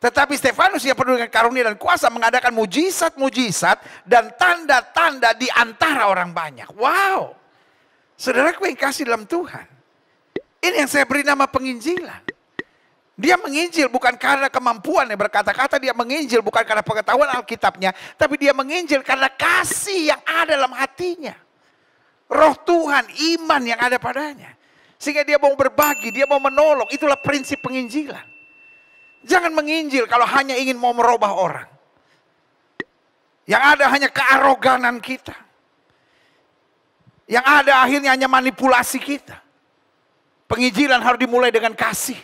Tetapi Stefanus yang penuh dengan karunia dan kuasa mengadakan mujizat-mujizat dan tanda-tanda di antara orang banyak. Wow. Saudaraku yang kasih dalam Tuhan. Ini yang saya beri nama penginjilan. Dia menginjil bukan karena kemampuan yang berkata-kata, dia menginjil bukan karena pengetahuan Alkitabnya, tapi dia menginjil karena kasih yang ada dalam hatinya. Roh Tuhan, iman yang ada padanya. Sehingga dia mau berbagi, dia mau menolong, itulah prinsip penginjilan. Jangan menginjil kalau hanya ingin mau merubah orang. Yang ada hanya kearoganan kita. Yang ada akhirnya hanya manipulasi kita. Penginjilan harus dimulai dengan kasih.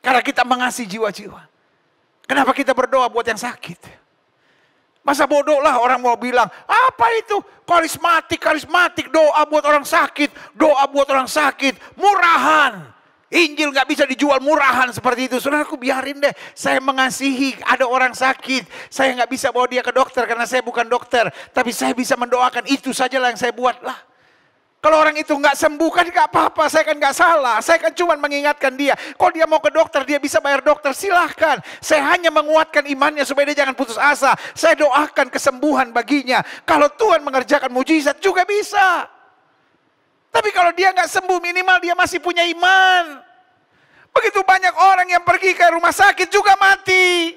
Karena kita mengasihi jiwa-jiwa. Kenapa kita berdoa buat yang sakit? Masa bodoh lah orang mau bilang, apa itu karismatik, karismatik, doa buat orang sakit, doa buat orang sakit, murahan. Injil nggak bisa dijual murahan seperti itu. Saudara aku biarin deh. Saya mengasihi. Ada orang sakit. Saya nggak bisa bawa dia ke dokter karena saya bukan dokter. Tapi saya bisa mendoakan. Itu sajalah yang saya buat lah. Kalau orang itu nggak sembuh kan nggak apa-apa. Saya kan nggak salah. Saya kan cuma mengingatkan dia. Kalau dia mau ke dokter dia bisa bayar dokter silahkan. Saya hanya menguatkan imannya supaya dia jangan putus asa. Saya doakan kesembuhan baginya. Kalau Tuhan mengerjakan mujizat juga bisa. Tapi kalau dia nggak sembuh minimal dia masih punya iman. Begitu banyak orang yang pergi ke rumah sakit juga mati.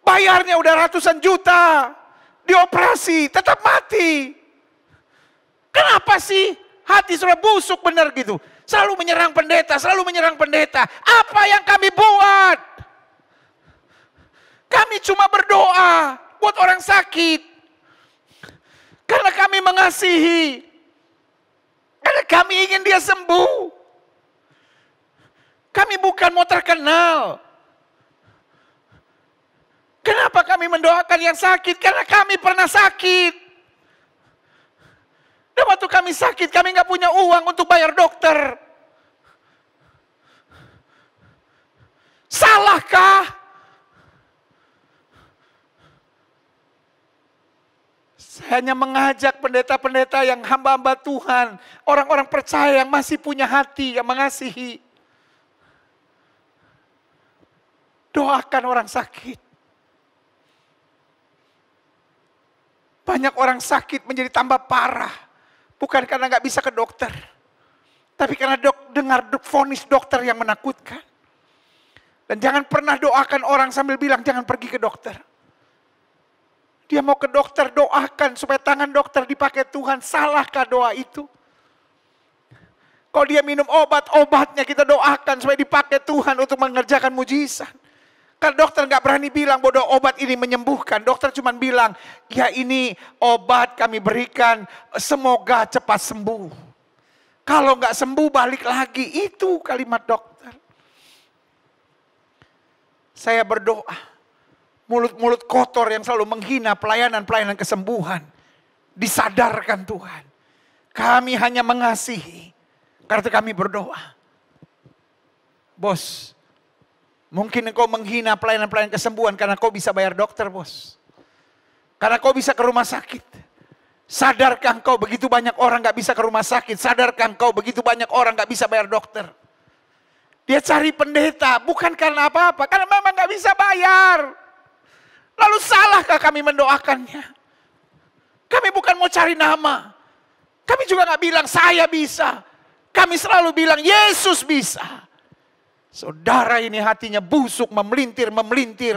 Bayarnya udah ratusan juta. Dioperasi tetap mati. Kenapa sih hati sudah busuk benar gitu? Selalu menyerang pendeta, selalu menyerang pendeta. Apa yang kami buat? Kami cuma berdoa buat orang sakit. Karena kami mengasihi, karena kami ingin dia sembuh. Kami bukan mau terkenal. Kenapa kami mendoakan yang sakit? Karena kami pernah sakit. Dan waktu kami sakit, kami nggak punya uang untuk bayar dokter. Salahkah? Saya hanya mengajak pendeta-pendeta yang hamba-hamba Tuhan, orang-orang percaya yang masih punya hati, yang mengasihi. Doakan orang sakit. Banyak orang sakit menjadi tambah parah. Bukan karena nggak bisa ke dokter. Tapi karena dok, dengar vonis dokter yang menakutkan. Dan jangan pernah doakan orang sambil bilang jangan pergi ke dokter. Dia mau ke dokter, doakan supaya tangan dokter dipakai Tuhan. Salahkah doa itu? Kalau dia minum obat-obatnya, kita doakan supaya dipakai Tuhan untuk mengerjakan mujizat. Karena dokter nggak berani bilang bodoh obat ini menyembuhkan. Dokter cuma bilang, ya ini obat kami berikan, semoga cepat sembuh. Kalau nggak sembuh balik lagi, itu kalimat dokter. Saya berdoa, mulut-mulut kotor yang selalu menghina pelayanan-pelayanan kesembuhan. Disadarkan Tuhan. Kami hanya mengasihi. Karena kami berdoa. Bos, mungkin engkau menghina pelayanan-pelayanan kesembuhan karena kau bisa bayar dokter, bos. Karena kau bisa ke rumah sakit. Sadarkah kau begitu banyak orang gak bisa ke rumah sakit? Sadarkah kau begitu banyak orang gak bisa bayar dokter? Dia cari pendeta, bukan karena apa-apa. Karena memang gak bisa bayar. Lalu salahkah kami mendoakannya? Kami bukan mau cari nama. Kami juga nggak bilang saya bisa. Kami selalu bilang Yesus bisa. Saudara ini hatinya busuk, memelintir-memelintir.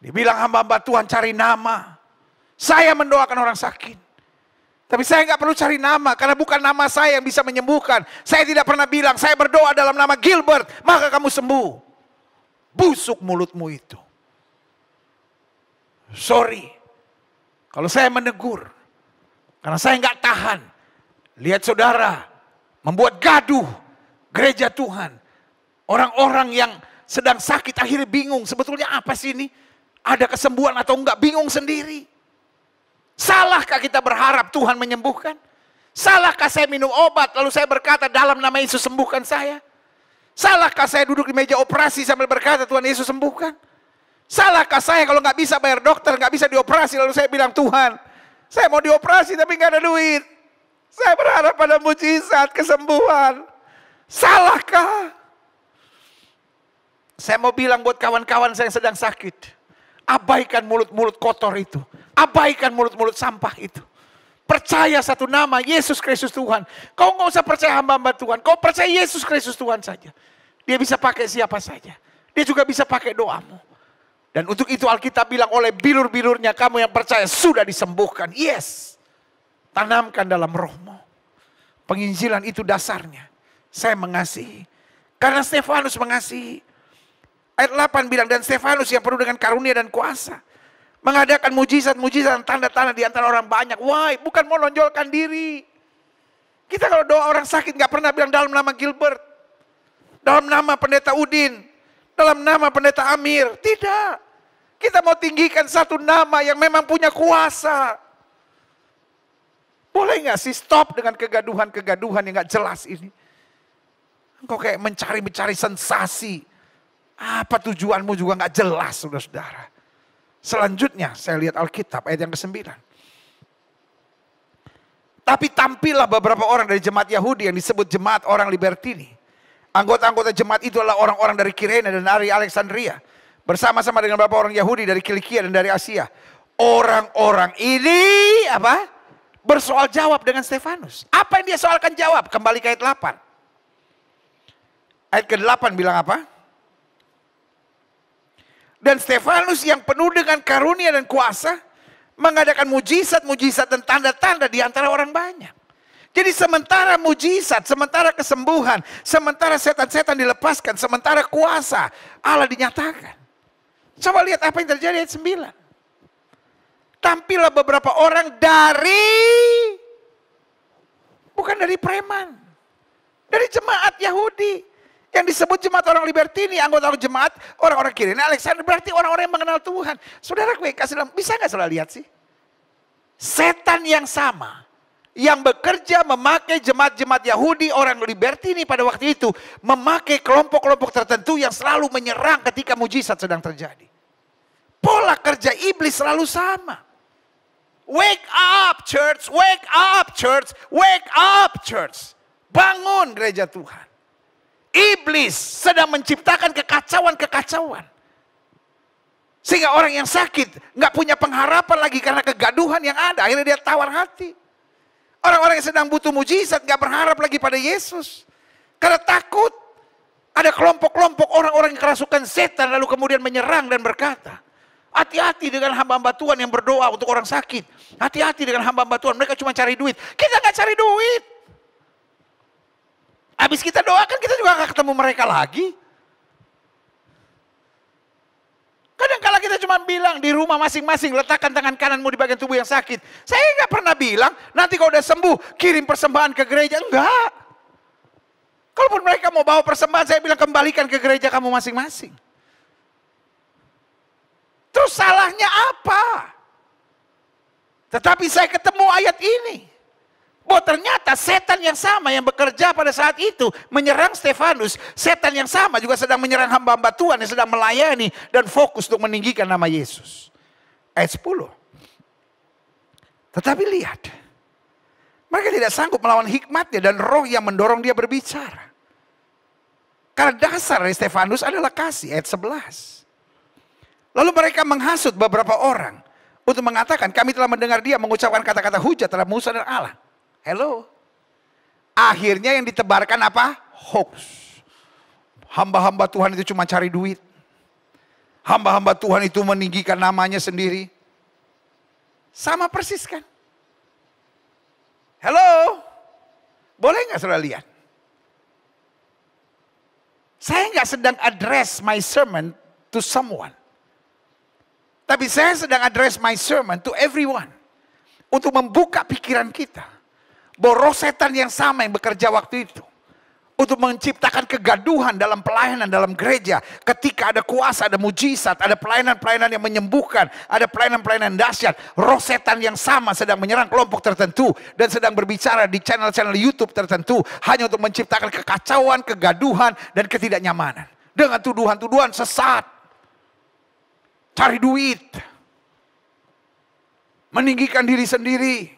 Dibilang hamba-hamba Tuhan cari nama. Saya mendoakan orang sakit. Tapi saya nggak perlu cari nama karena bukan nama saya yang bisa menyembuhkan. Saya tidak pernah bilang saya berdoa dalam nama Gilbert, maka kamu sembuh. Busuk mulutmu itu sorry. Kalau saya menegur, karena saya nggak tahan. Lihat saudara, membuat gaduh gereja Tuhan. Orang-orang yang sedang sakit akhirnya bingung, sebetulnya apa sih ini? Ada kesembuhan atau enggak, bingung sendiri. Salahkah kita berharap Tuhan menyembuhkan? Salahkah saya minum obat lalu saya berkata dalam nama Yesus sembuhkan saya? Salahkah saya duduk di meja operasi sambil berkata Tuhan Yesus sembuhkan? Salahkah saya kalau nggak bisa bayar dokter, nggak bisa dioperasi, lalu saya bilang Tuhan, saya mau dioperasi tapi nggak ada duit. Saya berharap pada mujizat kesembuhan. Salahkah? Saya mau bilang buat kawan-kawan saya yang sedang sakit, abaikan mulut-mulut kotor itu, abaikan mulut-mulut sampah itu. Percaya satu nama, Yesus Kristus Tuhan. Kau nggak usah percaya hamba-hamba Tuhan, kau percaya Yesus Kristus Tuhan saja. Dia bisa pakai siapa saja. Dia juga bisa pakai doamu. Dan untuk itu Alkitab bilang oleh bilur-bilurnya kamu yang percaya sudah disembuhkan. Yes. Tanamkan dalam rohmu. Penginjilan itu dasarnya. Saya mengasihi. Karena Stefanus mengasihi. Ayat 8 bilang, dan Stefanus yang penuh dengan karunia dan kuasa. Mengadakan mujizat-mujizat tanda-tanda di antara orang banyak. Why? Bukan mau lonjolkan diri. Kita kalau doa orang sakit gak pernah bilang dalam nama Gilbert. Dalam nama pendeta Udin dalam nama pendeta Amir. Tidak. Kita mau tinggikan satu nama yang memang punya kuasa. Boleh nggak sih stop dengan kegaduhan-kegaduhan yang nggak jelas ini? Engkau kayak mencari-mencari sensasi. Apa tujuanmu juga nggak jelas, saudara-saudara. Selanjutnya saya lihat Alkitab ayat yang ke-9. Tapi tampillah beberapa orang dari jemaat Yahudi yang disebut jemaat orang Libertini. Anggota-anggota jemaat itu adalah orang-orang dari Kirene dan dari Alexandria. Bersama-sama dengan beberapa orang Yahudi dari Kilikia dan dari Asia. Orang-orang ini apa? Bersoal jawab dengan Stefanus. Apa yang dia soalkan jawab? Kembali ke ayat 8. Ayat ke-8 bilang apa? Dan Stefanus yang penuh dengan karunia dan kuasa mengadakan mujizat-mujizat dan tanda-tanda di antara orang banyak. Jadi sementara mujizat, sementara kesembuhan, sementara setan-setan dilepaskan, sementara kuasa Allah dinyatakan. Coba lihat apa yang terjadi ayat 9. Tampillah beberapa orang dari bukan dari preman. Dari jemaat Yahudi yang disebut jemaat orang libertini, anggota orang jemaat, orang-orang kiri. Nah, Alexander berarti orang-orang yang mengenal Tuhan. Saudara gue kasih dalam, bisa nggak salah lihat sih? Setan yang sama yang bekerja memakai jemaat-jemaat Yahudi, orang ini pada waktu itu, memakai kelompok-kelompok tertentu yang selalu menyerang ketika mujizat sedang terjadi. Pola kerja iblis selalu sama. Wake up church, wake up church, wake up church. Bangun gereja Tuhan. Iblis sedang menciptakan kekacauan-kekacauan. Sehingga orang yang sakit nggak punya pengharapan lagi karena kegaduhan yang ada. Akhirnya dia tawar hati. Orang-orang yang sedang butuh mujizat nggak berharap lagi pada Yesus. Karena takut. Ada kelompok-kelompok orang-orang yang kerasukan setan lalu kemudian menyerang dan berkata, Hati-hati dengan hamba-hamba Tuhan yang berdoa untuk orang sakit. Hati-hati dengan hamba-hamba Tuhan, mereka cuma cari duit. Kita nggak cari duit. Habis kita doakan kita juga akan ketemu mereka lagi. cuma bilang di rumah masing-masing letakkan tangan kananmu di bagian tubuh yang sakit. Saya nggak pernah bilang nanti kalau udah sembuh kirim persembahan ke gereja. Enggak. Kalaupun mereka mau bawa persembahan saya bilang kembalikan ke gereja kamu masing-masing. Terus salahnya apa? Tetapi saya ketemu ayat ini. Bahwa ternyata setan yang sama yang bekerja pada saat itu menyerang Stefanus. Setan yang sama juga sedang menyerang hamba-hamba Tuhan yang sedang melayani dan fokus untuk meninggikan nama Yesus. Ayat 10. Tetapi lihat. Mereka tidak sanggup melawan hikmatnya dan roh yang mendorong dia berbicara. Karena dasar dari Stefanus adalah kasih, ayat 11. Lalu mereka menghasut beberapa orang untuk mengatakan, kami telah mendengar dia mengucapkan kata-kata hujat terhadap Musa dan Allah. Hello. Akhirnya yang ditebarkan apa? Hoax. Hamba-hamba Tuhan itu cuma cari duit. Hamba-hamba Tuhan itu meninggikan namanya sendiri. Sama persis kan? Hello. Boleh nggak saudara lihat? Saya nggak sedang address my sermon to someone. Tapi saya sedang address my sermon to everyone. Untuk membuka pikiran kita bahwa roh setan yang sama yang bekerja waktu itu untuk menciptakan kegaduhan dalam pelayanan dalam gereja. Ketika ada kuasa, ada mujizat, ada pelayanan-pelayanan yang menyembuhkan, ada pelayanan-pelayanan dahsyat. Roh setan yang sama sedang menyerang kelompok tertentu dan sedang berbicara di channel-channel YouTube tertentu hanya untuk menciptakan kekacauan, kegaduhan dan ketidaknyamanan. Dengan tuduhan-tuduhan sesat. Cari duit. Meninggikan diri sendiri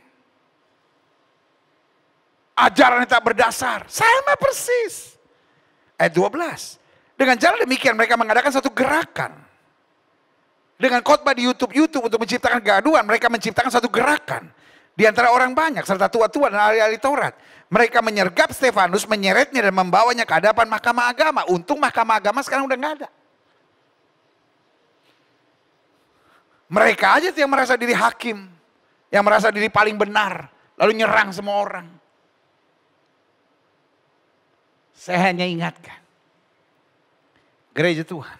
ajaran yang tak berdasar. Sama persis. Ayat 12. Dengan jalan demikian mereka mengadakan satu gerakan. Dengan khotbah di YouTube-YouTube untuk menciptakan gaduan, mereka menciptakan satu gerakan. Di antara orang banyak, serta tua-tua dan ahli-ahli Taurat. Mereka menyergap Stefanus, menyeretnya dan membawanya ke hadapan mahkamah agama. Untung mahkamah agama sekarang udah nggak ada. Mereka aja yang merasa diri hakim. Yang merasa diri paling benar. Lalu nyerang semua orang. Saya hanya ingatkan. Gereja Tuhan.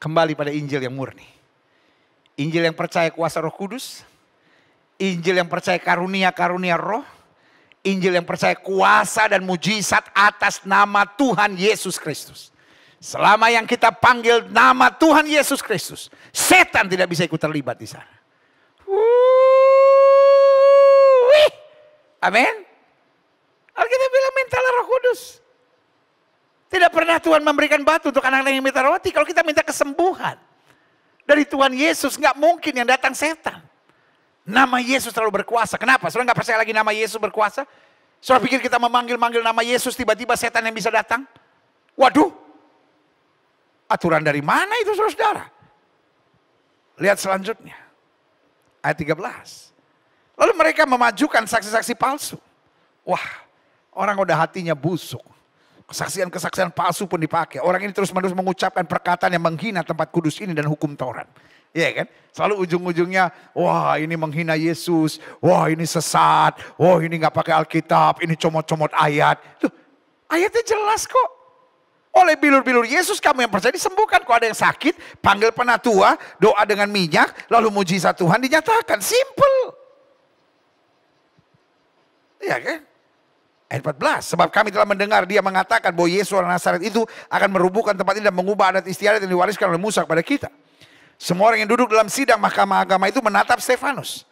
Kembali pada Injil yang murni. Injil yang percaya kuasa roh kudus. Injil yang percaya karunia-karunia roh. Injil yang percaya kuasa dan mujizat atas nama Tuhan Yesus Kristus. Selama yang kita panggil nama Tuhan Yesus Kristus, setan tidak bisa ikut terlibat di sana. Amin. Alkitab bilang mintalah roh kudus. Tidak pernah Tuhan memberikan batu untuk anak-anak yang minta roti. Kalau kita minta kesembuhan dari Tuhan Yesus, nggak mungkin yang datang setan. Nama Yesus terlalu berkuasa. Kenapa? Soalnya nggak percaya lagi nama Yesus berkuasa? Soalnya pikir kita memanggil-manggil nama Yesus, tiba-tiba setan yang bisa datang? Waduh, aturan dari mana itu saudara-saudara? Lihat selanjutnya. Ayat 13. Lalu mereka memajukan saksi-saksi palsu. Wah, Orang udah hatinya busuk. Kesaksian-kesaksian palsu pun dipakai. Orang ini terus-menerus mengucapkan perkataan yang menghina tempat kudus ini dan hukum Taurat. Iya kan? Selalu ujung-ujungnya, wah ini menghina Yesus, wah ini sesat, wah ini nggak pakai Alkitab, ini comot-comot ayat. Tuh, ayatnya jelas kok. Oleh bilur-bilur Yesus kamu yang percaya disembuhkan. kok ada yang sakit, panggil penatua, doa dengan minyak, lalu mujizat Tuhan dinyatakan. Simple. Iya kan? Ayat 14, sebab kami telah mendengar dia mengatakan bahwa Yesus orang Nasaret itu akan merubuhkan tempat ini dan mengubah adat istiadat yang diwariskan oleh Musa kepada kita. Semua orang yang duduk dalam sidang mahkamah agama itu menatap Stefanus.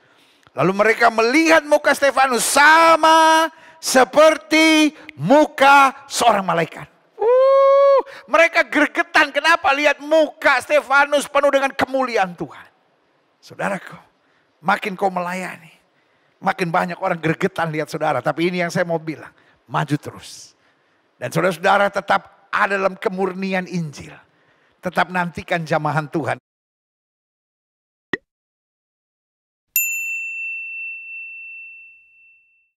Lalu mereka melihat muka Stefanus sama seperti muka seorang malaikat. Uh, mereka gergetan kenapa lihat muka Stefanus penuh dengan kemuliaan Tuhan. Saudaraku, makin kau melayani, makin banyak orang gregetan lihat saudara. Tapi ini yang saya mau bilang, maju terus. Dan saudara-saudara tetap ada dalam kemurnian Injil. Tetap nantikan jamahan Tuhan.